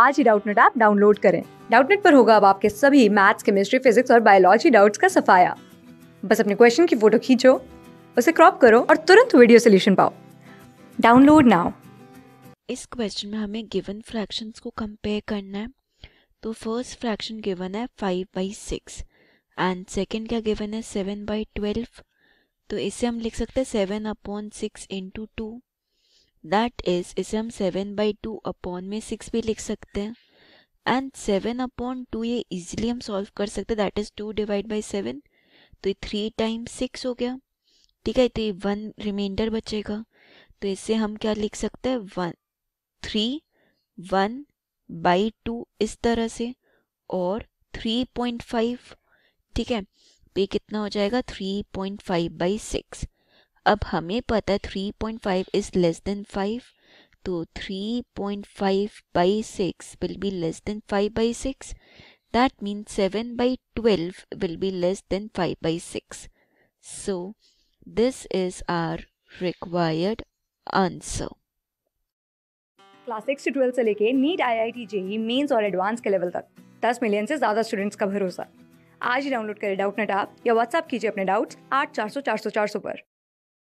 आज ही Doubtnut app download करें डाउटनेट पर होगा अब आपके सभी मैथ्स केमिस्ट्री फिजिक्स और बायोलॉजी डाउट्स का सफाया बस अपने क्वेश्चन की फोटो खींचो उसे क्रॉप करो और तुरंत वीडियो सोल्यूशन पाओ डाउनलोड नाउ इस क्वेश्चन में हमें गिवन फ्रैक्शन को कंपेयर करना है तो फर्स्ट फ्रैक्शन गिवन है five by six and second क्या गिवन है सेवन बाई ट्वेल्व तो इसे हम लिख सकते हैं seven upon six into two that is इसे हम सेवन बाई टू अपॉन में सिक्स भी लिख सकते हैं एंड सेवन अपॉन टू ये इजिली हम सॉल्व कर सकते हैं that is two divide by seven तो ये थ्री टाइम्स सिक्स हो गया ठीक है तो ये वन रिमाइंडर बचेगा तो इससे हम क्या लिख सकते हैं one three one by two इस तरह से और थ्री पॉइंट फाइव ठीक है तो ये कितना हो जाएगा three point five by six अब हमें पता three point five is less than five तो three point five by six will be less than five by six that means seven by twelve will be less than five by six so this is our required answer class six से twelfth से लेके NEET I I T JEE mains और advance के level तक दस million से ज़्यादा students का भरोसा आज ही डाउनलोड करें डाउट नेट आप या व्हाट्सएप कीजिए अपने डाउट्स आठ चार सौ चार सौ चार सौ पर